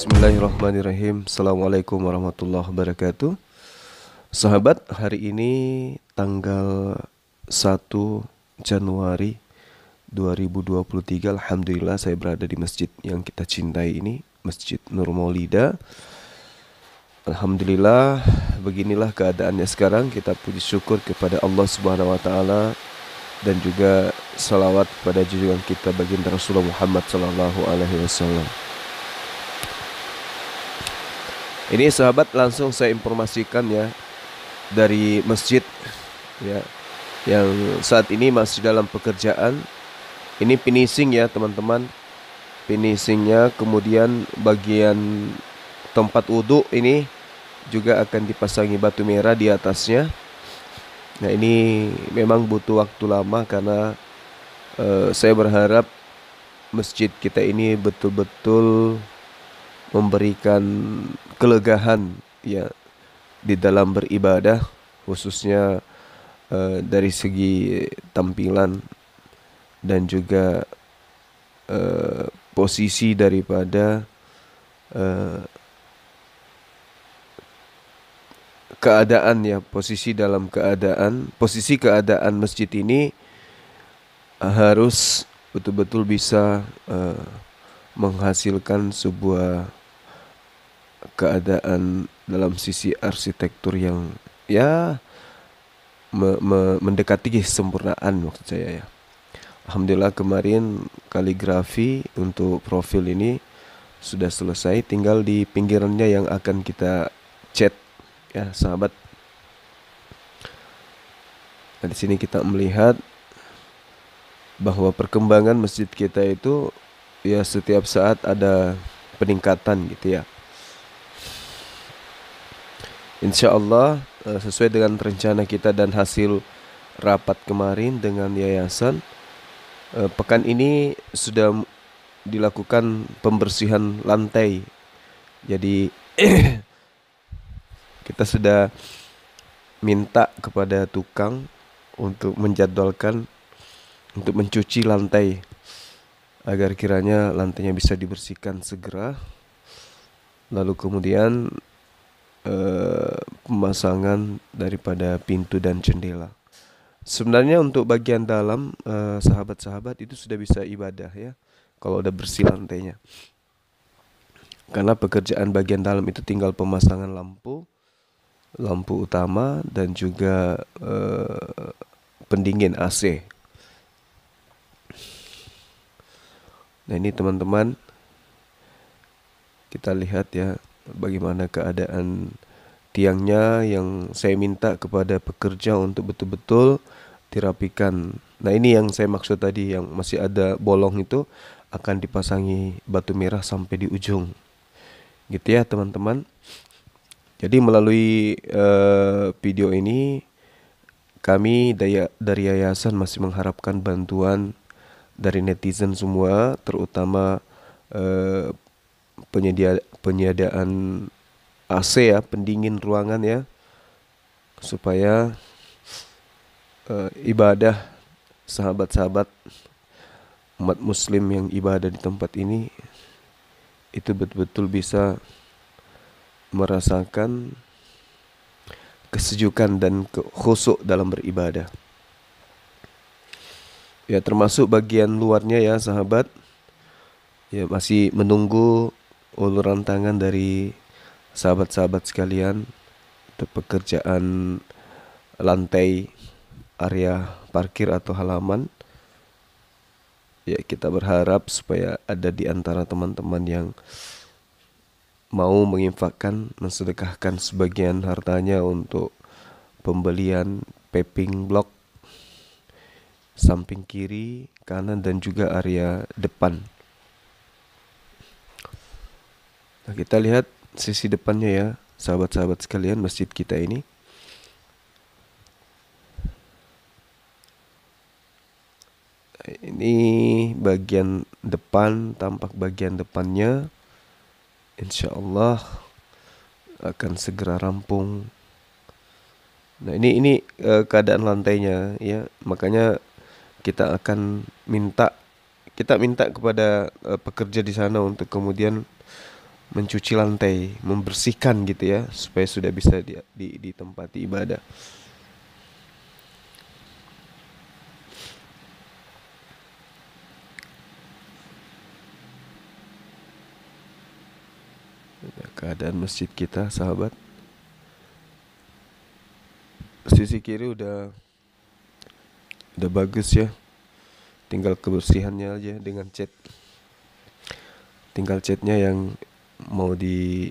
Bismillahirrahmanirrahim Assalamualaikum warahmatullahi wabarakatuh Sahabat, hari ini tanggal 1 Januari 2023 Alhamdulillah saya berada di masjid yang kita cintai ini Masjid Nur Maulida Alhamdulillah beginilah keadaannya sekarang Kita puji syukur kepada Allah Subhanahu Wa Taala dan juga salawat kepada junjungan kita baginda Rasulullah Muhammad Sallallahu Alaihi Wasallam. Ini sahabat langsung saya informasikan ya dari masjid ya yang saat ini masih dalam pekerjaan. Ini finishing ya teman-teman. Finishingnya kemudian bagian tempat wudhu ini juga akan dipasangi batu merah di atasnya. Nah ini memang butuh waktu lama karena uh, saya berharap masjid kita ini betul-betul memberikan kelegahan ya di dalam beribadah khususnya uh, dari segi tampilan dan juga uh, posisi daripada uh, keadaan ya posisi dalam keadaan posisi keadaan masjid ini harus betul-betul bisa uh, menghasilkan sebuah keadaan dalam sisi arsitektur yang ya me me mendekati kesempurnaan maksud saya ya. Alhamdulillah kemarin kaligrafi untuk profil ini sudah selesai tinggal di pinggirannya yang akan kita cat ya sahabat. Nah, di sini kita melihat bahwa perkembangan masjid kita itu ya setiap saat ada peningkatan gitu ya. Insya Allah eh, sesuai dengan rencana kita dan hasil rapat kemarin dengan yayasan eh, pekan ini sudah dilakukan pembersihan lantai jadi kita sudah minta kepada tukang untuk menjadwalkan untuk mencuci lantai agar kiranya lantainya bisa dibersihkan segera lalu kemudian Eh, pemasangan daripada pintu dan jendela. Sebenarnya untuk bagian dalam sahabat eh, sahabat-sahabat itu sudah bisa ibadah ya kalau udah bersih lantainya. Karena pekerjaan bagian dalam itu tinggal pemasangan lampu, lampu utama dan juga uh, pendingin AC. Nah ini teman-teman kita lihat ya bagaimana keadaan tiangnya yang saya minta kepada pekerja untuk betul-betul dirapikan. Nah, ini yang saya maksud tadi yang masih ada bolong itu akan dipasangi batu merah sampai di ujung. Gitu ya, teman-teman. Jadi melalui uh, video ini kami daya, dari yayasan masih mengharapkan bantuan dari netizen semua, terutama uh, penyedia penyediaan AC ya, pendingin ruangan ya, supaya uh, ibadah sahabat-sahabat umat Muslim yang ibadah di tempat ini itu betul-betul bisa merasakan kesejukan dan khusuk dalam beribadah. Ya termasuk bagian luarnya ya sahabat. Ya masih menunggu uluran tangan dari sahabat-sahabat sekalian untuk pekerjaan lantai area parkir atau halaman ya kita berharap supaya ada di antara teman-teman yang mau menginfakkan mensedekahkan sebagian hartanya untuk pembelian paving block samping kiri, kanan dan juga area depan. Nah, kita lihat sisi depannya ya, sahabat-sahabat sekalian masjid kita ini. Ini bagian depan, tampak bagian depannya. Insya Allah akan segera rampung. Nah ini ini uh, keadaan lantainya ya, makanya kita akan minta kita minta kepada uh, pekerja di sana untuk kemudian mencuci lantai, membersihkan gitu ya, supaya sudah bisa di, di, ditempati ibadah. Keadaan masjid kita, sahabat. Sisi kiri udah udah bagus ya. Tinggal kebersihannya aja dengan cat. Tinggal catnya yang mau di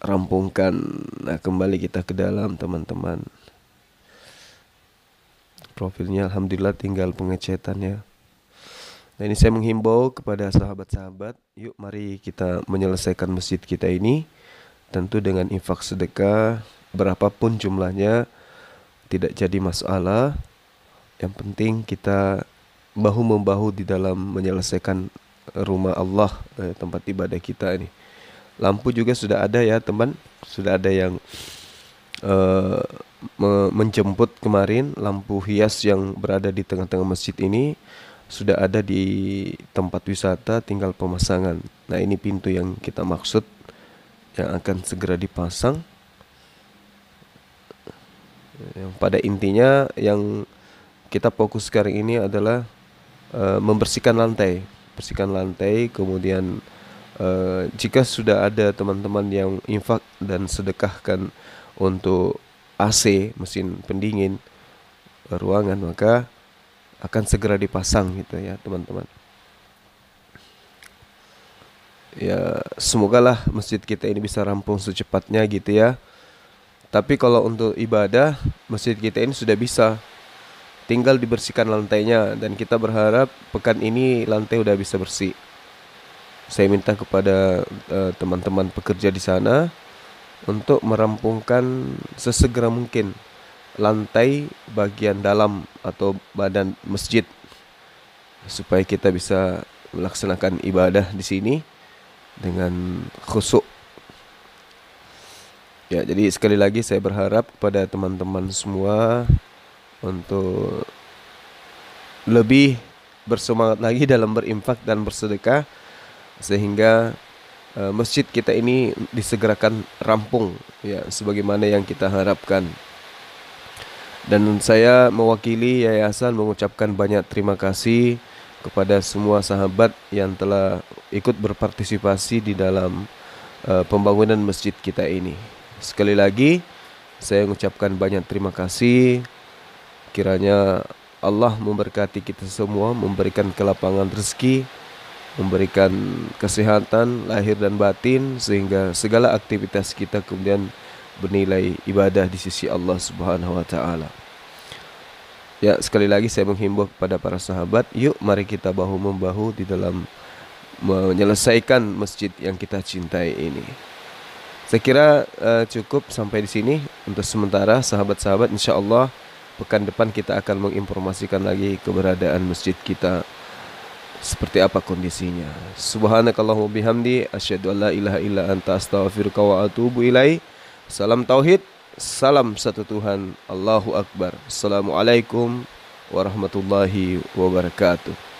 rampungkan. Nah, kembali kita ke dalam, teman-teman. Profilnya alhamdulillah tinggal pengecetan ya. Nah, ini saya menghimbau kepada sahabat-sahabat, yuk mari kita menyelesaikan masjid kita ini tentu dengan infak sedekah berapapun jumlahnya tidak jadi masalah. Yang penting kita bahu membahu di dalam menyelesaikan rumah Allah eh, tempat ibadah kita ini lampu juga sudah ada ya teman sudah ada yang eh, menjemput kemarin lampu hias yang berada di tengah-tengah masjid ini sudah ada di tempat wisata tinggal pemasangan nah ini pintu yang kita maksud yang akan segera dipasang yang pada intinya yang kita fokus sekarang ini adalah uh, membersihkan lantai bersihkan lantai kemudian uh, jika sudah ada teman-teman yang infak dan sedekahkan untuk AC mesin pendingin ruangan maka akan segera dipasang gitu ya teman-teman ya semoga lah masjid kita ini bisa rampung secepatnya gitu ya tapi kalau untuk ibadah masjid kita ini sudah bisa Tinggal dibersihkan lantainya dan kita berharap pekan ini lantai udah bisa bersih. Saya minta kepada eh, teman-teman uh, pekerja di sana untuk merampungkan sesegera mungkin lantai bagian dalam atau badan masjid supaya kita bisa melaksanakan ibadah di sini dengan khusuk. Ya, jadi sekali lagi saya berharap kepada teman-teman semua untuk lebih bersemangat lagi dalam berinfak dan bersedekah sehingga uh, masjid kita ini disegerakan rampung ya sebagaimana yang kita harapkan dan saya mewakili yayasan mengucapkan banyak terima kasih kepada semua sahabat yang telah ikut berpartisipasi di dalam uh, pembangunan masjid kita ini sekali lagi saya mengucapkan banyak terima kasih Kiranya Allah memberkati kita semua, memberikan kelapangan rezeki, memberikan kesehatan lahir dan batin sehingga segala aktivitas kita kemudian bernilai ibadah di sisi Allah Subhanahu wa taala. Ya, sekali lagi saya menghimbau kepada para sahabat, yuk mari kita bahu membahu di dalam menyelesaikan masjid yang kita cintai ini. Saya kira uh, cukup sampai di sini untuk sementara sahabat-sahabat insyaallah Allah pekan depan kita akan menginformasikan lagi keberadaan masjid kita seperti apa kondisinya. Subhanakallahumma bihamdi asyhadu an la ilaha illa anta astaghfiruka wa atubu ilai. Salam tauhid, salam satu Tuhan. Allahu akbar. Assalamualaikum warahmatullahi wabarakatuh.